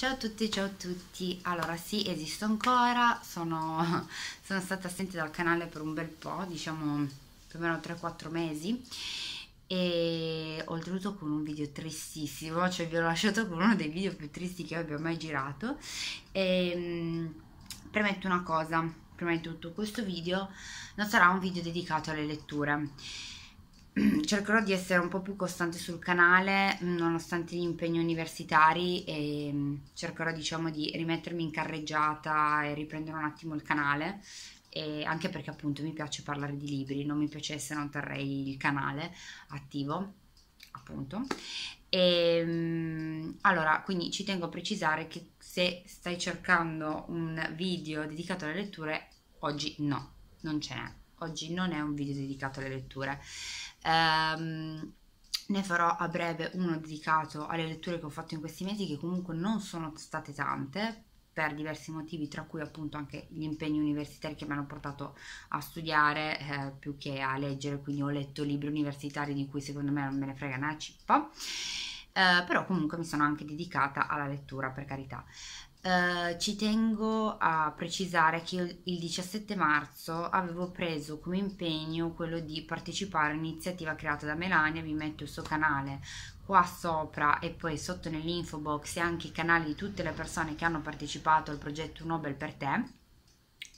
Ciao a tutti, ciao a tutti. Allora, sì, esisto ancora, sono, sono stata assente dal canale per un bel po', diciamo più o meno 3-4 mesi e ho oltretutto con un video tristissimo, cioè vi ho lasciato con uno dei video più tristi che abbia mai girato. E, ehm, premetto una cosa, prima di tutto questo video non sarà un video dedicato alle letture cercherò di essere un po' più costante sul canale mm, nonostante gli impegni universitari e mm, cercherò diciamo di rimettermi in carreggiata e riprendere un attimo il canale e anche perché appunto mi piace parlare di libri, non mi piacesse non terrei il canale attivo appunto e, mm, allora, quindi ci tengo a precisare che se stai cercando un video dedicato alle letture, oggi no, non ce n'è. Oggi non è un video dedicato alle letture. Ehm, ne farò a breve uno dedicato alle letture che ho fatto in questi mesi, che comunque non sono state tante per diversi motivi, tra cui appunto anche gli impegni universitari che mi hanno portato a studiare eh, più che a leggere, quindi ho letto libri universitari di cui secondo me non me ne frega una cippa. Eh, però comunque mi sono anche dedicata alla lettura per carità eh, ci tengo a precisare che io il 17 marzo avevo preso come impegno quello di partecipare a un'iniziativa creata da Melania, vi metto il suo canale qua sopra e poi sotto nell'info box e anche i canali di tutte le persone che hanno partecipato al progetto Nobel per te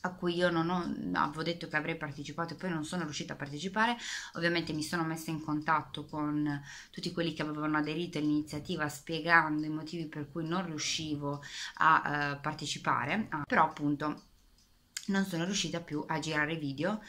a cui io non ho, avevo detto che avrei partecipato e poi non sono riuscita a partecipare, ovviamente mi sono messa in contatto con tutti quelli che avevano aderito all'iniziativa spiegando i motivi per cui non riuscivo a eh, partecipare, ah, però appunto non sono riuscita più a girare video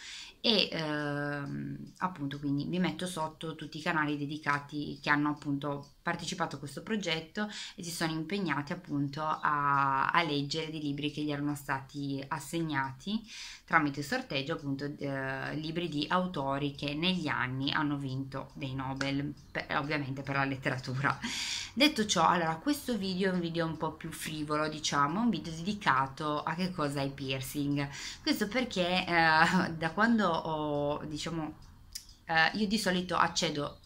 e ehm, appunto quindi vi metto sotto tutti i canali dedicati che hanno appunto partecipato a questo progetto e si sono impegnati appunto a, a leggere dei libri che gli erano stati assegnati tramite sorteggio appunto eh, libri di autori che negli anni hanno vinto dei Nobel per, ovviamente per la letteratura detto ciò allora questo video è un video un po' più frivolo diciamo un video dedicato a che cosa ai piercing questo perché eh, da quando ho, diciamo, eh, io di solito accedo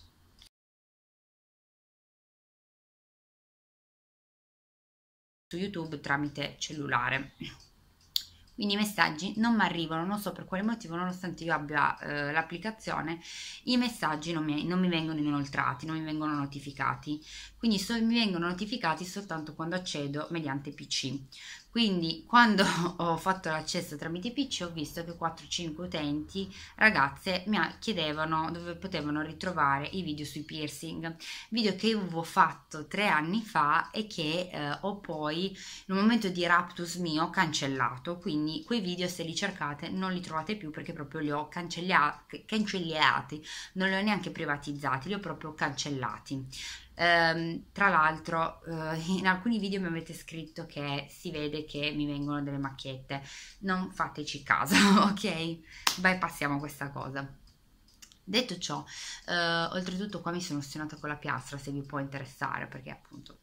su YouTube tramite cellulare. Quindi i messaggi non mi arrivano, non so per quale motivo, nonostante io abbia eh, l'applicazione, i messaggi non mi, non mi, vengono inoltrati, non mi vengono notificati. Quindi so, mi vengono notificati soltanto quando accedo mediante PC quindi quando ho fatto l'accesso tramite PC ho visto che 4-5 utenti ragazze mi chiedevano dove potevano ritrovare i video sui piercing, video che avevo fatto tre anni fa e che eh, ho poi nel momento di raptus mio cancellato, quindi quei video se li cercate non li trovate più perché proprio li ho cancellia- cancellati, non li ho neanche privatizzati, li ho proprio cancellati. Um, tra l'altro, uh, in alcuni video mi avete scritto che si vede che mi vengono delle macchiette. Non fateci caso, ok? Bypassiamo questa cosa. Detto ciò, uh, oltretutto qua mi sono ostinata con la piastra se vi può interessare perché appunto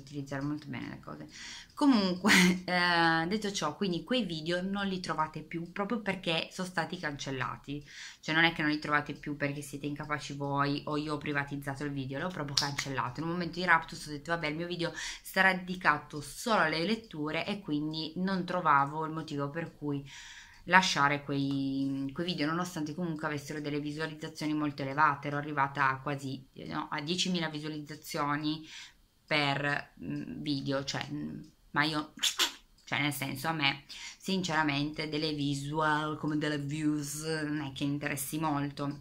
utilizzare molto bene le cose comunque eh, detto ciò quindi quei video non li trovate più proprio perché sono stati cancellati cioè non è che non li trovate più perché siete incapaci voi o io ho privatizzato il video l'ho proprio cancellato nel momento di Raptus ho detto vabbè il mio video sarà dedicato solo alle letture e quindi non trovavo il motivo per cui lasciare quei, quei, video nonostante comunque avessero delle visualizzazioni molto elevate ero arrivata a quasi no, a 10.000 visualizzazioni per mm, video, cioè, mm, ma io, cioè nel senso a me, sinceramente, delle visual come delle views non è che interessi molto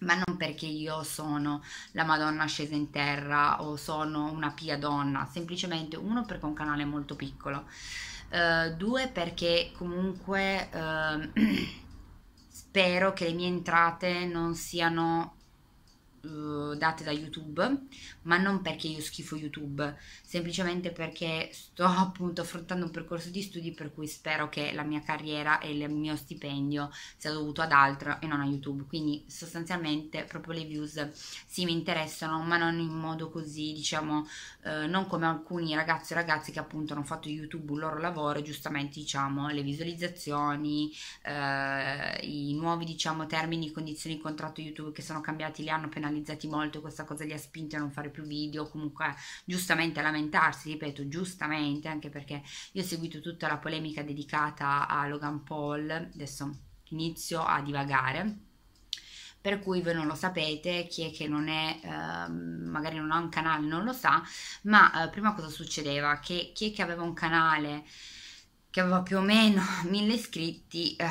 ma non perché io sono la Madonna scesa in terra o sono una pia donna, semplicemente uno perché ho un canale molto piccolo, uh, due perché comunque uh, spero che le mie entrate non siano eh, date da YouTube, ma non perché io schifo YouTube, semplicemente perché sto appunto affrontando un percorso di studi per cui spero che la mia carriera e il mio stipendio sia dovuto ad altro e non a YouTube. Quindi sostanzialmente proprio le views sì mi interessano, ma non in modo così, diciamo, eh, non come alcuni ragazzi e ragazze che appunto hanno fatto YouTube un loro lavoro e giustamente diciamo le visualizzazioni, eh, i nuovi diciamo termini, condizioni di contratto YouTube che sono cambiati li hanno penalizzati molto questa cosa li ha spinti a non fare più video, comunque giustamente la mente lamentarsi, ripeto, giustamente, anche perché io ho seguito tutta la polemica dedicata a Logan Paul, adesso inizio a divagare. Per cui voi non lo sapete, chi è che non è, eh, magari non ha un canale, non lo sa, ma eh, prima cosa succedeva? Che chi è che aveva un canale che aveva più o meno mille iscritti eh,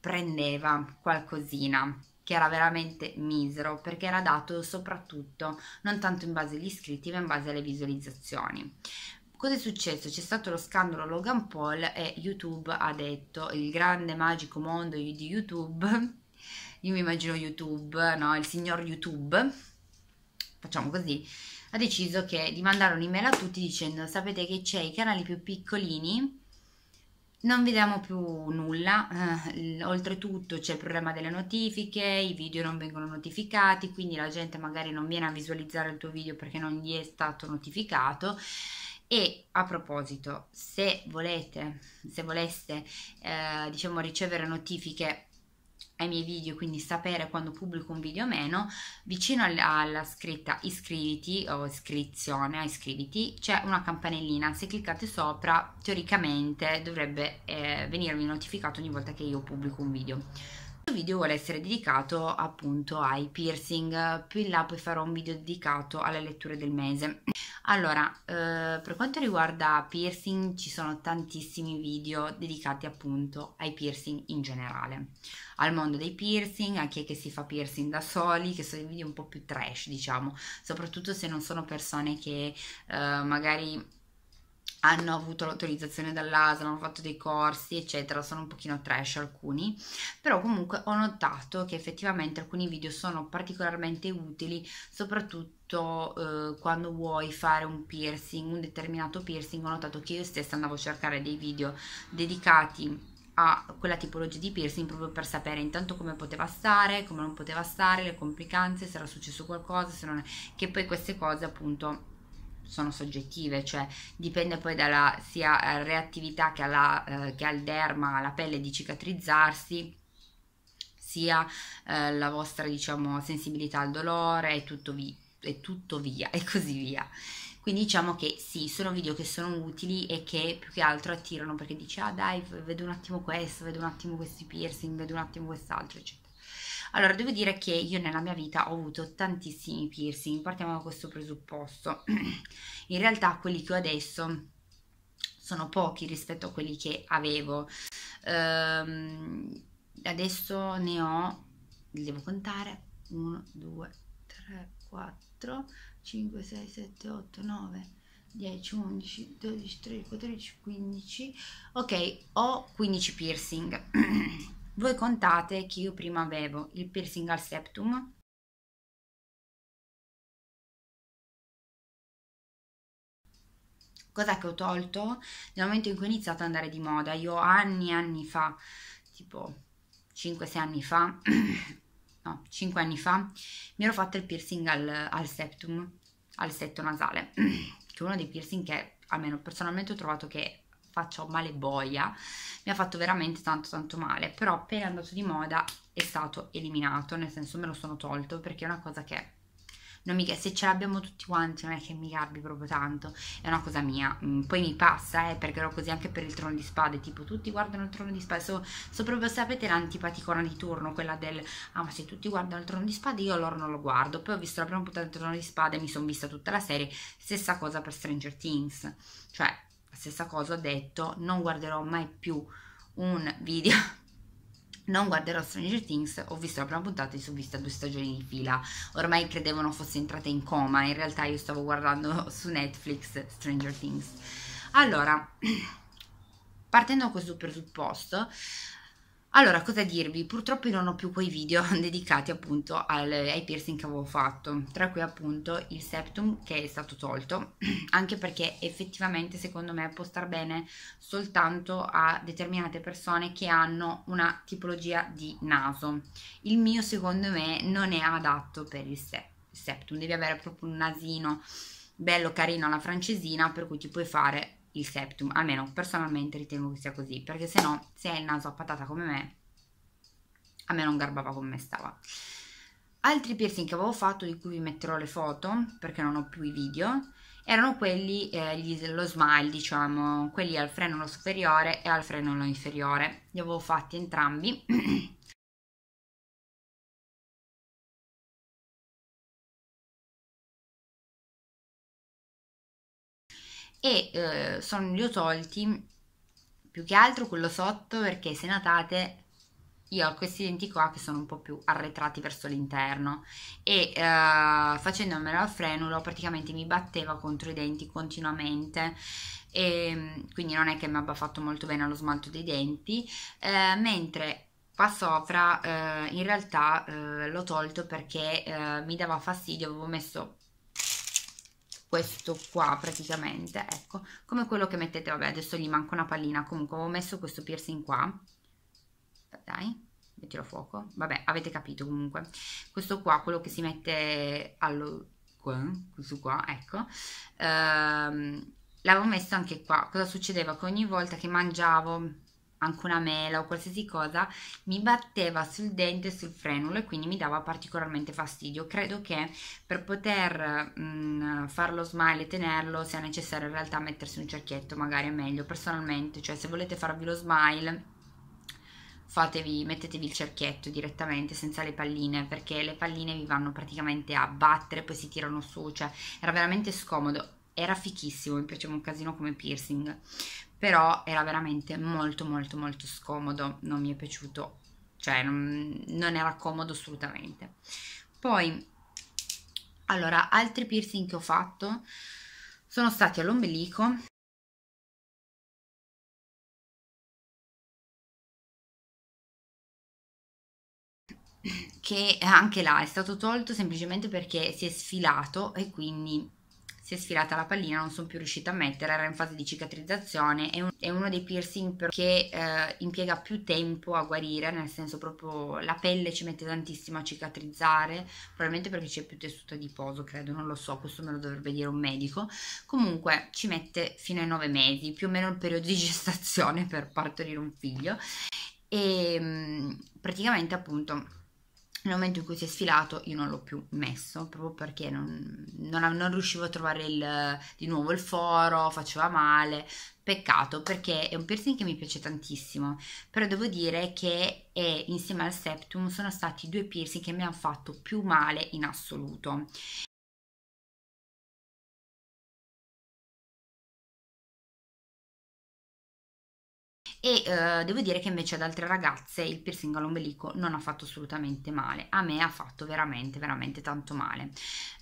prendeva qualcosina che era veramente misero perché era dato soprattutto non tanto in base agli iscritti ma in base alle visualizzazioni. Cosa è successo? C'è stato lo scandalo Logan Paul e YouTube ha detto il grande magico mondo di YouTube, io mi immagino YouTube, no? Il signor YouTube, facciamo così, ha deciso che, di mandare un'email a tutti dicendo sapete che c'è i canali più piccolini non vediamo più nulla, eh, oltretutto c'è il problema delle notifiche, i video non vengono notificati, quindi la gente magari non viene a visualizzare il tuo video perché non gli è stato notificato. E a proposito, se volete, se voleste eh, diciamo ricevere notifiche ai miei video, quindi sapere quando pubblico un video o meno, vicino alla scritta iscriviti o iscrizione, a iscriviti, c'è una campanellina, se cliccate sopra teoricamente dovrebbe eh, venirmi notificato ogni volta che io pubblico un video. Questo video vuole essere dedicato appunto ai piercing, più in là poi farò un video dedicato alle letture del mese. Allora, eh, per quanto riguarda piercing, ci sono tantissimi video dedicati appunto ai piercing in generale, al mondo dei piercing, a chi è che si fa piercing da soli, che sono i video un po' più trash, diciamo, soprattutto se non sono persone che eh, magari hanno avuto l'autorizzazione dall'ASL, hanno fatto dei corsi, eccetera, sono un pochino trash alcuni, però comunque ho notato che effettivamente alcuni video sono particolarmente utili, soprattutto eh, quando vuoi fare un piercing, un determinato piercing, ho notato che io stessa andavo a cercare dei video dedicati a quella tipologia di piercing proprio per sapere intanto come poteva stare, come non poteva stare, le complicanze, se era successo qualcosa, se non è, che poi queste cose appunto sono soggettive, cioè dipende poi dalla sia eh, reattività che, alla, eh, che al derma, alla pelle di cicatrizzarsi, sia eh, la vostra diciamo, sensibilità al dolore e tutto, vi, e tutto via e così via. Quindi diciamo che sì, sono video che sono utili e che più che altro attirano perché dici ah dai vedo un attimo questo, vedo un attimo questi piercing, vedo un attimo quest'altro eccetera. Allora, devo dire che io nella mia vita ho avuto tantissimi piercing, partiamo da questo presupposto. In realtà quelli che ho adesso sono pochi rispetto a quelli che avevo. Ehm, adesso ne ho, devo contare, 1, 2, 3, 4, 5, 6, 7, 8, 9, 10, 11, 12, 13, 14, 15. Ok, ho 15 piercing. Voi contate che io prima avevo il piercing al septum, cosa che ho tolto nel momento in cui ho iniziato ad andare di moda. Io anni e anni fa, tipo 5-6 anni fa, no, 5 anni fa, mi ero fatto il piercing al, al septum, al setto nasale, che è uno dei piercing che almeno personalmente ho trovato che faccia o male boia, mi ha fatto veramente tanto tanto male, però appena è andato di moda è stato eliminato, nel senso me lo sono tolto perché è una cosa che non mi, se ce l'abbiamo tutti quanti non è che mi garbi proprio tanto, è una cosa mia, mm, poi mi passa eh, perché ero così anche per il trono di spade, tipo tutti guardano il trono di spade, so, so proprio sapete l'antipaticona di turno, quella del ah ma se tutti guardano il trono di spade io loro non lo guardo, poi ho visto la prima puntata del trono di spade e mi sono vista tutta la serie, stessa cosa per Stranger Things, cioè stessa cosa ho detto, non guarderò mai più un video, non guarderò Stranger Things, ho visto la prima puntata e sono vista due stagioni di fila, ormai credevano fosse entrata in coma, in realtà io stavo guardando su Netflix Stranger Things. Allora, partendo da questo presupposto, allora, cosa dirvi? Purtroppo io non ho più quei video dedicati appunto al, ai piercing che avevo fatto, tra cui appunto il septum che è stato tolto, anche perché effettivamente secondo me può star bene soltanto a determinate persone che hanno una tipologia di naso. Il mio secondo me non è adatto per il septum, devi avere proprio un nasino bello carino alla francesina per cui ti puoi fare il septum, almeno personalmente ritengo che sia così, perché se no, se hai il naso a patata come me, a me non garbava come stava. Altri piercing che avevo fatto, di cui vi metterò le foto, perché non ho più i video, erano quelli, eh, gli, lo smile, diciamo, quelli al frenolo superiore e al frenolo inferiore. Li avevo fatti entrambi. e eh, sono li ho tolti più che altro quello sotto perché se notate io ho questi denti qua che sono un po' più arretrati verso l'interno e eh, facendomelo a frenulo praticamente mi batteva contro i denti continuamente e mm, quindi non è che mi abbia fatto molto bene allo smalto dei denti eh, mentre qua sopra eh, in realtà eh, l'ho tolto perché eh, mi dava fastidio avevo messo questo qua praticamente, ecco, come quello che mettete, vabbè adesso gli manca una pallina, comunque ho messo questo piercing qua, dai, mettilo a fuoco, vabbè avete capito comunque, questo qua, quello che si mette allo, qua, questo qua, ecco, ehm, l'avevo messo anche qua, cosa succedeva? Che ogni volta che mangiavo anche una mela o qualsiasi cosa mi batteva sul dente e sul frenulo e quindi mi dava particolarmente fastidio. Credo che per poter mh, mm, farlo smile e tenerlo sia necessario in realtà mettersi un cerchietto, magari è meglio personalmente, cioè se volete farvi lo smile fatevi, mettetevi il cerchietto direttamente senza le palline perché le palline vi vanno praticamente a battere poi si tirano su, cioè era veramente scomodo era fichissimo, mi piaceva un casino come piercing però era veramente molto molto molto scomodo, non mi è piaciuto, cioè non, non era comodo assolutamente. Poi, allora, altri piercing che ho fatto sono stati all'ombelico. che anche là è stato tolto semplicemente perché si è sfilato e quindi si è sfilata la pallina, non sono più riuscita a mettere, era in fase di cicatrizzazione, è, un, è uno dei piercing che eh, impiega più tempo a guarire, nel senso proprio la pelle ci mette tantissimo a cicatrizzare, probabilmente perché c'è più tessuto adiposo, credo, non lo so, questo me lo dovrebbe dire un medico, comunque ci mette fino ai 9 mesi, più o meno il periodo di gestazione per partorire un figlio e ehm, praticamente appunto nel momento in cui si è sfilato io non l'ho più messo proprio perché non, non, non riuscivo a trovare il, di nuovo il foro, faceva male, peccato perché è un piercing che mi piace tantissimo, però devo dire che è, eh, insieme al septum sono stati due piercing che mi hanno fatto più male in assoluto e eh, devo dire che invece ad altre ragazze il piercing all'ombelico non ha fatto assolutamente male, a me ha fatto veramente veramente tanto male.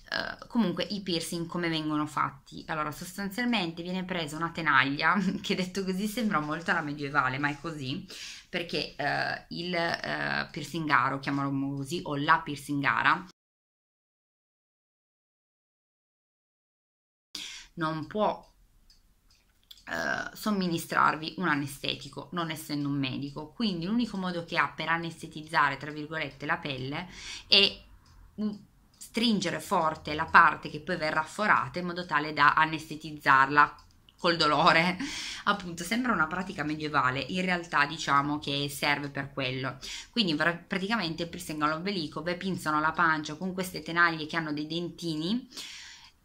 Uh, comunque i piercing come vengono fatti? Allora sostanzialmente viene presa una tenaglia che detto così sembra molto alla medievale ma è così perché uh, il uh, piercingaro, chiamiamolo così, o la piercingara non può eh, somministrarvi un anestetico non essendo un medico quindi l'unico modo che ha per anestetizzare tra virgolette la pelle è mm, stringere forte la parte che poi verrà forata in modo tale da anestetizzarla col dolore. Appunto, sembra una pratica medievale, in realtà diciamo che serve per quello. Quindi praticamente pristengano l'ombelico, ve pinzano la pancia con queste tenaglie che hanno dei dentini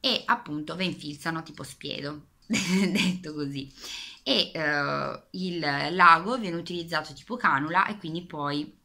e appunto ve infilzano tipo spiedo. detto così. E eh, il lago viene utilizzato tipo canula e quindi poi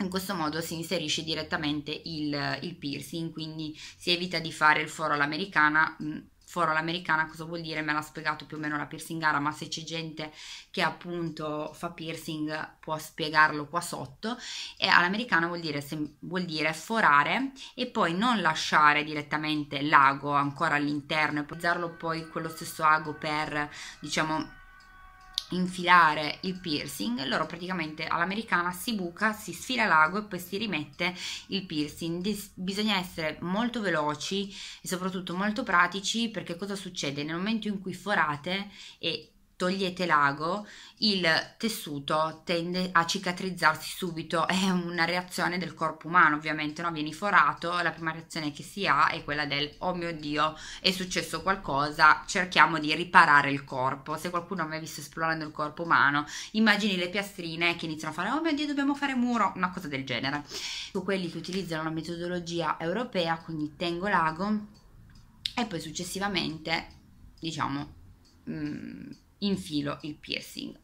in questo modo si inserisce direttamente il, il piercing, quindi si evita di fare il foro all'americana. Mh, mm, foro all'americana cosa vuol dire me l'ha spiegato più o meno la piercing gara, ma se c'è gente che appunto fa piercing può spiegarlo qua sotto e all'americana vuol dire, vuol dire forare e poi non lasciare direttamente l'ago ancora all'interno e utilizzarlo poi quello stesso ago per diciamo infilare il piercing, loro praticamente all'americana si buca, si sfila l'ago e poi si rimette il piercing. Dis- bisogna essere molto veloci e soprattutto molto pratici perché cosa succede? Nel momento in cui forate e togliete l'ago, il tessuto tende a cicatrizzarsi subito, è una reazione del corpo umano ovviamente, no? vieni forato, la prima reazione che si ha è quella del oh mio dio è successo qualcosa, cerchiamo di riparare il corpo, se qualcuno mi ha visto esplorando il corpo umano immagini le piastrine che iniziano a fare oh mio dio dobbiamo fare muro, una cosa del genere. Su quelli che utilizzano la metodologia europea, quindi tengo l'ago e poi successivamente diciamo... Mh, mm, infilo il piercing.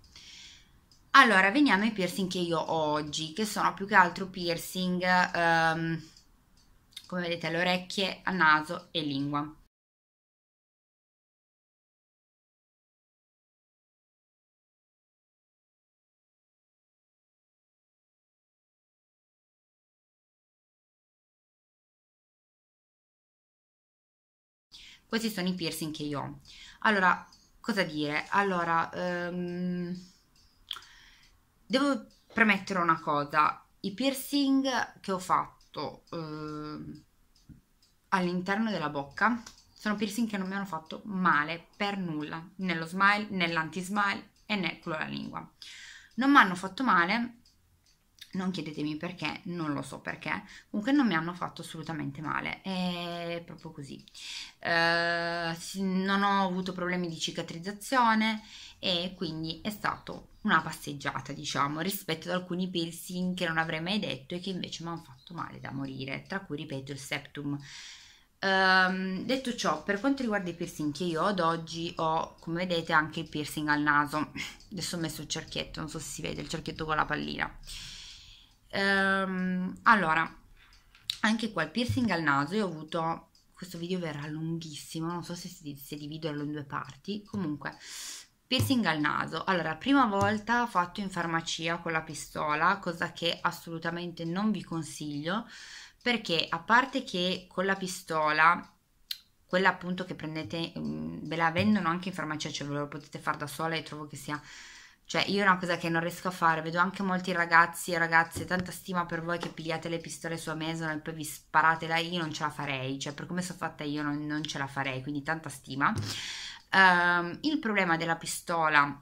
Allora, veniamo ai piercing che io ho oggi, che sono più che altro piercing, um, come vedete, alle orecchie, al naso e lingua. Questi sono i piercing che io ho. Allora, cosa dire? Allora, um, devo premettere una cosa, i piercing che ho fatto uh, all'interno della bocca sono piercing che non mi hanno fatto male per nulla, nello smile, nell'anti-smile e né culo alla lingua. Non mi hanno fatto male non chiedetemi perché, non lo so perché, comunque non mi hanno fatto assolutamente male, è proprio così. Eh, non ho avuto problemi di cicatrizzazione e quindi è stato una passeggiata, diciamo, rispetto ad alcuni piercing che non avrei mai detto e che invece mi hanno fatto male da morire, tra cui ripeto il septum. Eh, detto ciò, per quanto riguarda i piercing che io ho ad oggi ho, come vedete, anche il piercing al naso. Adesso ho messo il cerchietto, non so se si vede il cerchietto con la pallina Ehm, allora, anche qua il piercing al naso, io ho avuto, questo video verrà lunghissimo, non so se, si, se dividerlo in due parti, comunque piercing al naso. Allora, prima volta fatto in farmacia con la pistola, cosa che assolutamente non vi consiglio, perché a parte che con la pistola, quella appunto che prendete, mm, ve la vendono anche in farmacia, cioè ve lo potete fare da sola e trovo che sia cioè, io è una cosa che non riesco a fare, vedo anche molti ragazzi e ragazze, tanta stima per voi che pigliate le pistole su Amazon e poi vi sparate là, io non ce la farei, cioè per come sono fatta io non, non ce la farei, quindi tanta stima. Um, il problema della pistola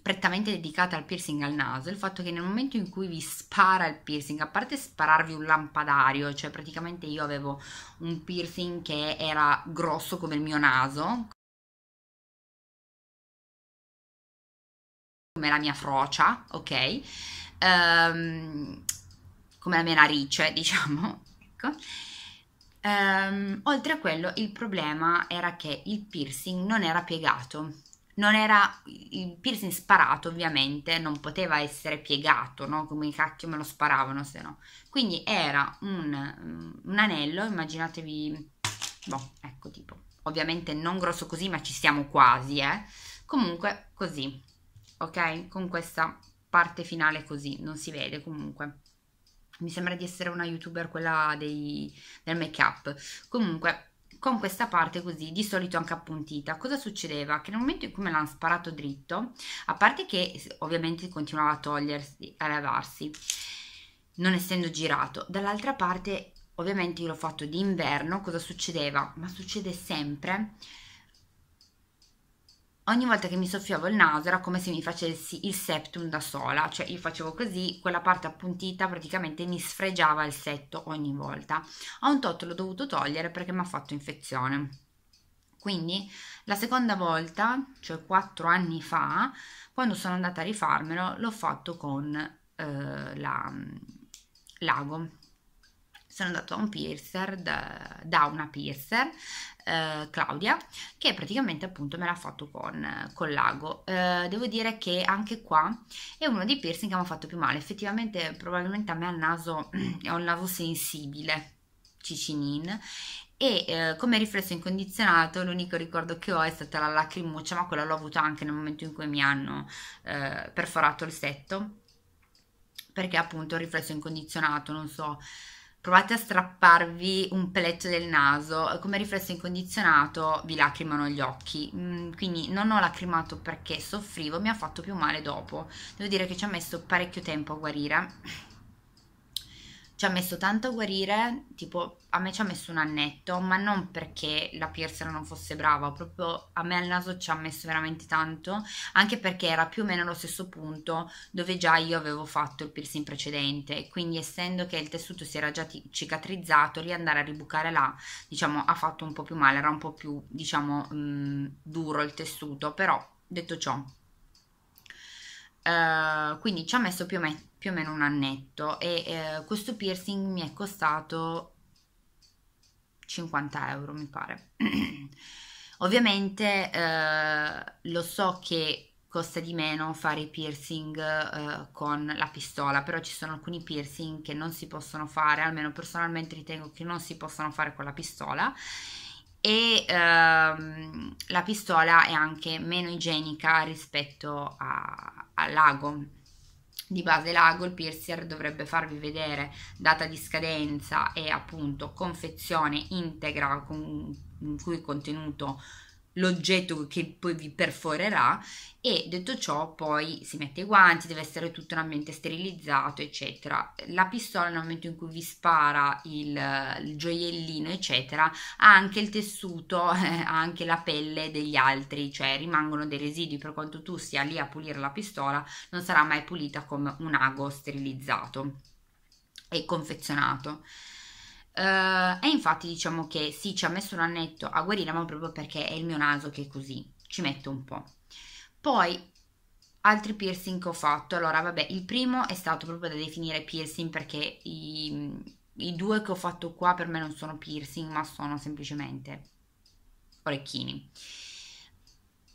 prettamente dedicata al piercing al naso, è il fatto che nel momento in cui vi spara il piercing, a parte spararvi un lampadario, cioè praticamente io avevo un piercing che era grosso come il mio naso, come la mia frocia, ok? Um, come la mia narice, diciamo, ecco. Um, oltre a quello, il problema era che il piercing non era piegato, non era il piercing sparato ovviamente non poteva essere piegato no? come i cacchio me lo sparavano se no quindi era un, mm, un anello immaginatevi boh, ecco tipo ovviamente non grosso così ma ci siamo quasi eh? comunque così ok? Con questa parte finale così, non si vede comunque. Mi sembra di essere una youtuber quella dei, del make up. Comunque, con questa parte così, di solito anche appuntita, cosa succedeva? Che nel momento in cui me l'hanno sparato dritto, a parte che ovviamente continuava a togliersi, a lavarsi, non essendo girato, dall'altra parte ovviamente io l'ho fatto d'inverno, cosa succedeva? Ma succede sempre ogni volta che mi soffiavo il naso era come se mi facessi il septum da sola, cioè io facevo così, quella parte appuntita praticamente mi sfregiava il setto ogni volta. A un tot l'ho dovuto togliere perché mi ha fatto infezione. Quindi la seconda volta, cioè quattro anni fa, quando sono andata a rifarmelo, l'ho fatto con eh, la, l'ago, sono andato a un piercer da, da una piercer eh, Claudia che praticamente appunto me l'ha fatto con, con l'ago eh, devo dire che anche qua è uno dei piercing che mi ha fatto più male effettivamente probabilmente a me al naso è un naso sensibile cicinin e eh, come riflesso incondizionato l'unico ricordo che ho è stata la lacrimuccia ma quella l'ho avuta anche nel momento in cui mi hanno eh, perforato il setto perché appunto il riflesso incondizionato non so provate a strapparvi un pelletto del naso, eh, come riflesso incondizionato vi lacrimano gli occhi, mm, quindi non ho lacrimato perché soffrivo, mi ha fatto più male dopo, devo dire che ci ha messo parecchio tempo a guarire ci ha messo tanto a guarire, tipo a me ci ha messo un annetto, ma non perché la piercing non fosse brava, proprio a me al naso ci ha messo veramente tanto, anche perché era più o meno allo stesso punto dove già io avevo fatto il piercing precedente, quindi essendo che il tessuto si era già cicatrizzato, riandare a ribucare là, diciamo, ha fatto un po' più male, era un po' più, diciamo, mh, mm, duro il tessuto, però detto ciò, eh, quindi ci ha messo più o, me- più o, meno un annetto e uh, questo piercing mi è costato 50 euro mi pare ovviamente uh, lo so che costa di meno fare i piercing con la pistola però ci sono alcuni piercing che non si possono fare almeno personalmente ritengo che non si possano fare con la pistola e ehm, la pistola è anche meno igienica rispetto a, a lago. Di base lago il piercer dovrebbe farvi vedere data di scadenza e appunto confezione integra con cui è contenuto l'oggetto che poi vi perforerà e detto ciò poi si mette i guanti, deve essere tutto un ambiente sterilizzato eccetera. La pistola nel momento in cui vi spara il, il gioiellino eccetera ha anche il tessuto, ha anche la pelle degli altri, cioè rimangono dei residui per quanto tu sia lì a pulire la pistola non sarà mai pulita come un ago sterilizzato e confezionato. Uh, e infatti diciamo che sì, ci ha messo un annetto a guarire, ma proprio perché è il mio naso che è così, ci metto un po'. Poi altri piercing che ho fatto, allora vabbè, il primo è stato proprio da definire piercing perché i, i due che ho fatto qua per me non sono piercing, ma sono semplicemente orecchini.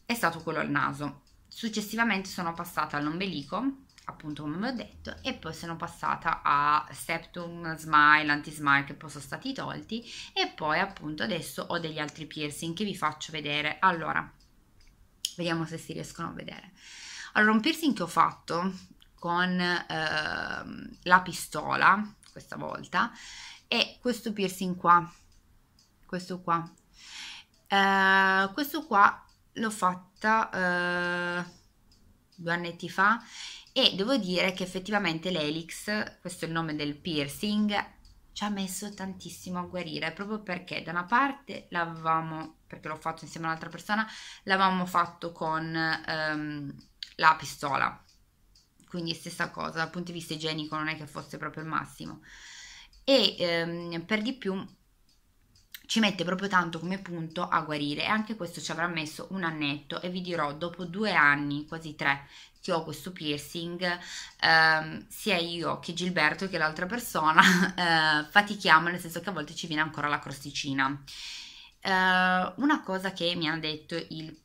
È stato quello al naso. Successivamente sono passata all'ombelico appunto come ho detto e poi sono passata a septum, smile, anti-smile che poi sono stati tolti e poi appunto adesso ho degli altri piercing che vi faccio vedere allora vediamo se si riescono a vedere allora un piercing che ho fatto con eh, la pistola questa volta è questo piercing qua questo qua eh, questo qua l'ho fatta eh, due anni fa e devo dire che effettivamente l'Elix, questo è il nome del piercing, ci ha messo tantissimo a guarire proprio perché da una parte l'avevamo, perché l'ho fatto insieme a un'altra persona, l'avevamo fatto con ehm, la pistola, quindi stessa cosa, dal punto di vista igienico non è che fosse proprio il massimo e ehm, per di più ci mette proprio tanto come punto a guarire e anche questo ci avrà messo un annetto e vi dirò dopo due anni, quasi tre, che ho questo piercing, ehm, sia io che Gilberto che l'altra persona eh, fatichiamo, nel senso che a volte ci viene ancora la crosticina. Eh, una cosa che mi ha detto il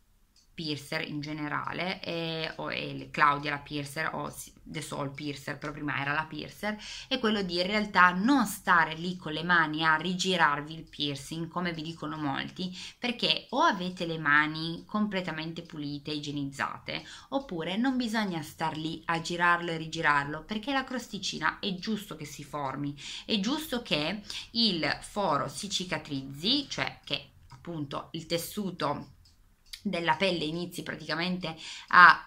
piercer in generale e, o, e Claudia la piercer o The Soul piercer però prima era la piercer è quello di in realtà non stare lì con le mani a rigirarvi il piercing come vi dicono molti perché o avete le mani completamente pulite igienizzate oppure non bisogna star lì a girarlo e rigirarlo perché la crosticina è giusto che si formi è giusto che il foro si cicatrizzi cioè che appunto il tessuto della pelle inizi praticamente a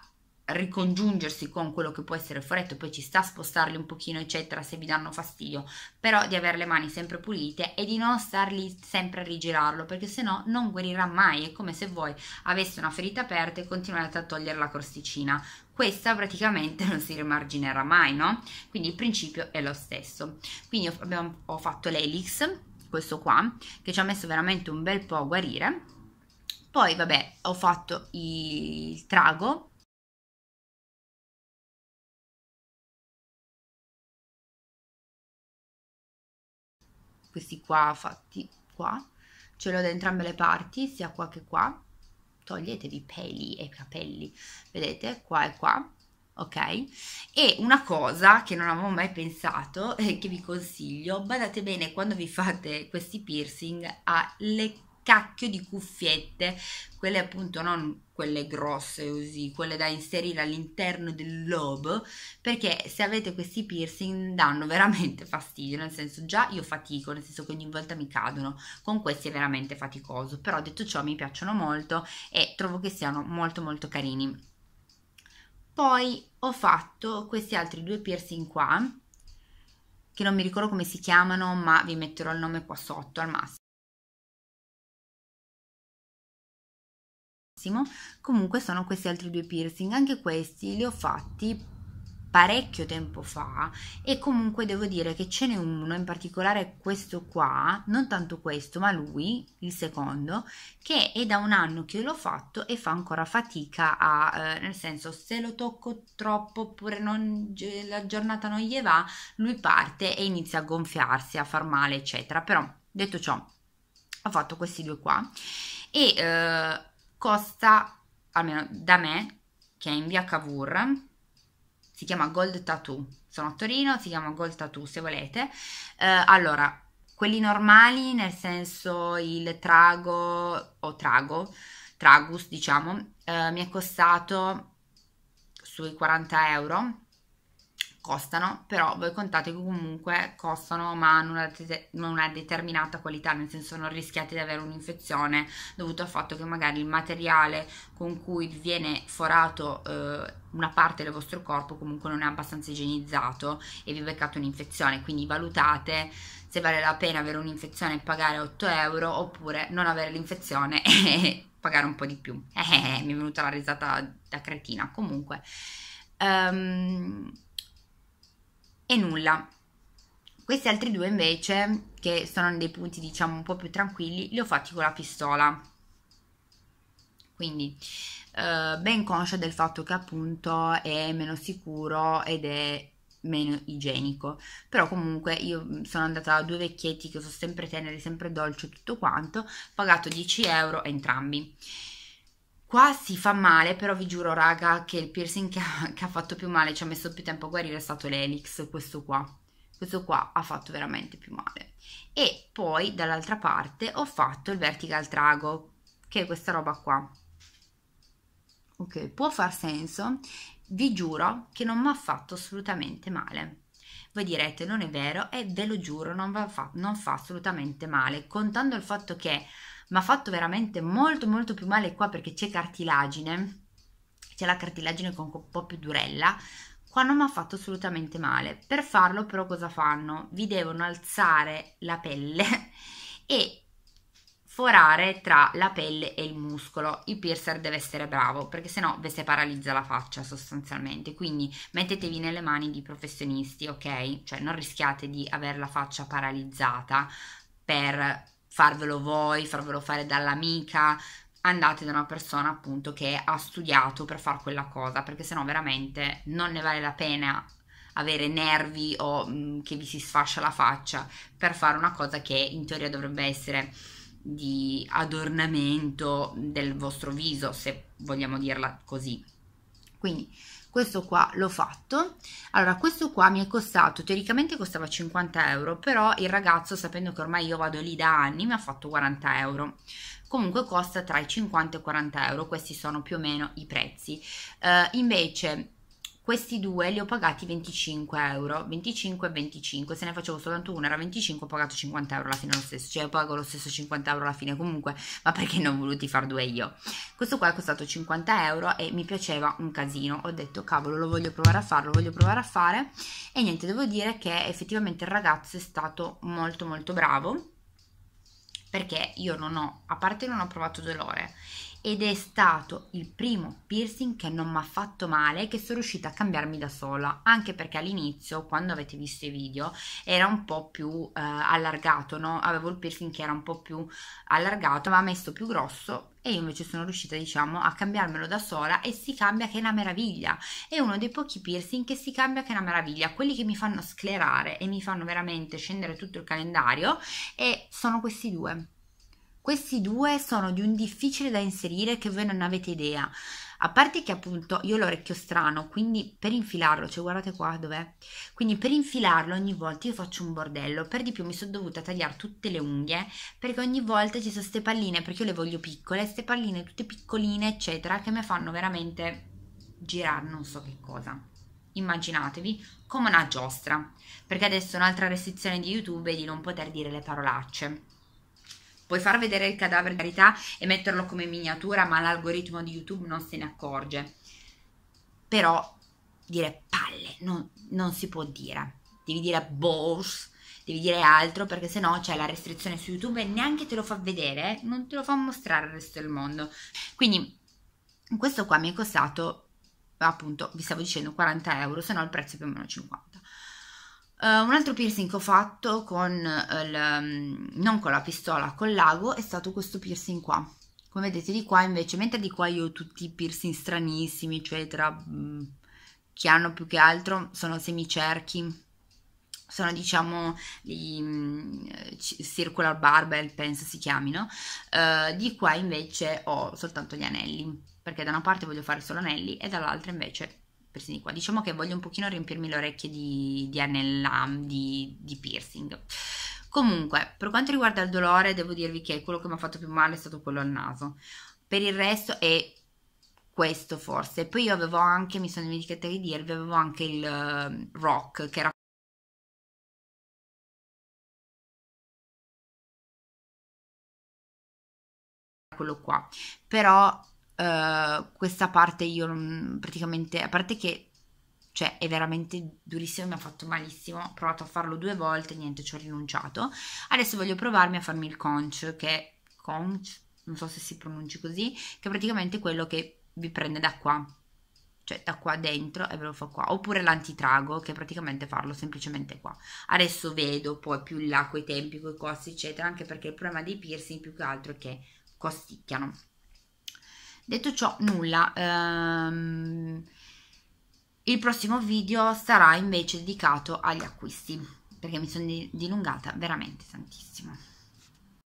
ricongiungersi con quello che può essere il foretto, poi ci sta a spostarli un pochino eccetera se vi danno fastidio, però di avere le mani sempre pulite e di non starli sempre a rigirarlo perché se no non guarirà mai, è come se voi aveste una ferita aperta e continuate a togliere la crosticina, questa praticamente non si rimarginerà mai, no? Quindi il principio è lo stesso. Quindi ho, ho fatto l'elix, questo qua, che ci ha messo veramente un bel po' a guarire, poi, vabbè, ho fatto il trago, questi qua fatti qua, ce l'ho da entrambe le parti, sia qua che qua, toglietevi i peli e i capelli, vedete, qua e qua, ok? E una cosa che non avevo mai pensato e che vi consiglio, badate bene quando vi fate questi piercing alle cacchio di cuffiette, quelle appunto non quelle grosse così, quelle da inserire all'interno del lobo, perché se avete questi piercing danno veramente fastidio, nel senso già io fatico, nel senso che ogni volta mi cadono, con questi è veramente faticoso, però detto ciò mi piacciono molto e trovo che siano molto molto carini. Poi ho fatto questi altri due piercing qua, che non mi ricordo come si chiamano, ma vi metterò il nome qua sotto al massimo. massimo. Comunque sono questi altri due piercing, anche questi li ho fatti parecchio tempo fa e comunque devo dire che ce n'è uno in particolare questo qua non tanto questo ma lui il secondo che è da un anno che l'ho fatto e fa ancora fatica a eh, nel senso se lo tocco troppo oppure non, la giornata non gli va lui parte e inizia a gonfiarsi a far male eccetera però detto ciò ho fatto questi due qua e eh, costa, almeno da me, che è in via Cavour, si chiama Gold Tattoo, sono a Torino, si chiama Gold Tattoo se volete. Eh, allora, quelli normali, nel senso il trago o trago, tragus diciamo, eh, mi è costato sui 40 euro costano, però voi contate che comunque costano ma hanno una, una, determinata qualità, nel senso non rischiate di avere un'infezione dovuto al fatto che magari il materiale con cui viene forato eh, una parte del vostro corpo comunque non è abbastanza igienizzato e vi beccate un'infezione, quindi valutate se vale la pena avere un'infezione e pagare 8 euro oppure non avere l'infezione e pagare un po' di più. Eh, mi è venuta la risata da cretina, comunque. Um, e nulla. Questi altri due invece, che sono dei punti diciamo un po' più tranquilli, li ho fatti con la pistola. Quindi eh, ben conscia del fatto che appunto è meno sicuro ed è meno igienico però comunque io mm, sono andata a due vecchietti che sono sempre teneri sempre dolci tutto quanto pagato 10 euro entrambi Qua si fa male, però vi giuro, raga, che il piercing che ha, che ha fatto più male, ci ha messo più tempo a guarire, è stato l'elix, questo qua. Questo qua ha fatto veramente più male. E poi, dall'altra parte, ho fatto il vertical trago, che è questa roba qua. Ok, può far senso, vi giuro che non mi ha fatto assolutamente male. Voi direte, non è vero, e eh, ve lo giuro, non, va fa, non fa assolutamente male, contando il fatto che mi ha fatto veramente molto molto più male qua perché c'è cartilagine, c'è la cartilagine con un po' più durella, qua non mi ha fatto assolutamente male. Per farlo però cosa fanno? Vi devono alzare la pelle e forare tra la pelle e il muscolo. Il piercer deve essere bravo perché sennò ve se paralizza la faccia sostanzialmente. Quindi mettetevi nelle mani di professionisti, ok? Cioè non rischiate di avere la faccia paralizzata per farvelo voi, farvelo fare dall'amica, andate da una persona appunto che ha studiato per fare quella cosa, perché sennò veramente non ne vale la pena avere nervi o mh, mm, che vi si sfascia la faccia per fare una cosa che in teoria dovrebbe essere di adornamento del vostro viso, se vogliamo dirla così. Quindi questo qua l'ho fatto allora questo qua mi è costato teoricamente costava 50 euro però il ragazzo sapendo che ormai io vado lì da anni mi ha fatto 40 euro comunque costa tra i 50 e i 40 euro questi sono più o meno i prezzi eh, invece questi due li ho pagati 25 euro 25 e 25 se ne facevo soltanto uno era 25 ho pagato 50 euro alla fine lo stesso cioè pago lo stesso 50 euro alla fine comunque ma perché non ho voluti far due io questo qua è costato 50 euro e mi piaceva un casino ho detto cavolo lo voglio provare a farlo voglio provare a fare e niente devo dire che effettivamente il ragazzo è stato molto molto bravo perché io non ho, a parte non ho provato dolore ed è stato il primo piercing che non mi ha fatto male e che sono riuscita a cambiarmi da sola anche perché all'inizio quando avete visto i video era un po' più eh, allargato no? avevo il piercing che era un po' più allargato ha messo più grosso e io invece sono riuscita diciamo a cambiarmelo da sola e si cambia che è una meraviglia è uno dei pochi piercing che si cambia che è una meraviglia quelli che mi fanno sclerare e mi fanno veramente scendere tutto il calendario e sono questi due questi due sono di un difficile da inserire che voi non avete idea. A parte che appunto io ho l'orecchio strano, quindi per infilarlo, cioè guardate qua dov'è. Quindi per infilarlo ogni volta io faccio un bordello, per di più mi sono dovuta tagliare tutte le unghie perché ogni volta ci sono ste palline, perché io le voglio piccole, queste palline tutte piccoline eccetera che mi fanno veramente girare non so che cosa. Immaginatevi come una giostra, perché adesso un'altra restrizione di YouTube è di non poter dire le parolacce Puoi far vedere il cadavere di carità e metterlo come miniatura, ma l'algoritmo di YouTube non se ne accorge. Però dire palle non, non si può dire. Devi dire balls, devi dire altro perché se no c'è la restrizione su YouTube e neanche te lo fa vedere, non te lo fa mostrare al resto del mondo. Quindi questo qua mi è costato appunto, vi stavo dicendo 40 euro, se no il prezzo è più o meno 50. Uh, un altro piercing che ho fatto con eh, il, mm, non con la pistola, con l'ago è stato questo piercing qua. Come vedete di qua invece, mentre di qua io ho tutti i piercing stranissimi, cioè tra mm, che hanno più che altro sono semicerchi, sono diciamo i mm, circular barbell, penso si chiamino. Uh, eh, di qua invece ho soltanto gli anelli, perché da una parte voglio fare solo anelli e dall'altra invece persino qua. Diciamo che voglio un pochino riempirmi le orecchie di, di anella, di, di piercing. Comunque, per quanto riguarda il dolore, devo dirvi che quello che mi ha fatto più male è stato quello al naso. Per il resto è questo forse. Poi io avevo anche, mi sono dimenticata di dirvi, avevo anche il ehm, rock che era quello qua. Però eh, questa parte io non, praticamente, a parte che cioè è veramente durissimo, mi ha fatto malissimo, ho provato a farlo due volte, niente, ci ho rinunciato. Adesso voglio provarmi a farmi il conch, che è conch, non so se si pronunci così, che è praticamente quello che vi prende da qua, cioè da qua dentro e ve lo fa qua, oppure l'antitrago, che è praticamente farlo semplicemente qua. Adesso vedo poi più in là coi tempi, coi costi, eccetera, anche perché il problema dei piercing più che altro è che costicchiano detto ciò nulla ehm, il prossimo video sarà invece dedicato agli acquisti perché mi sono dilungata veramente tantissimo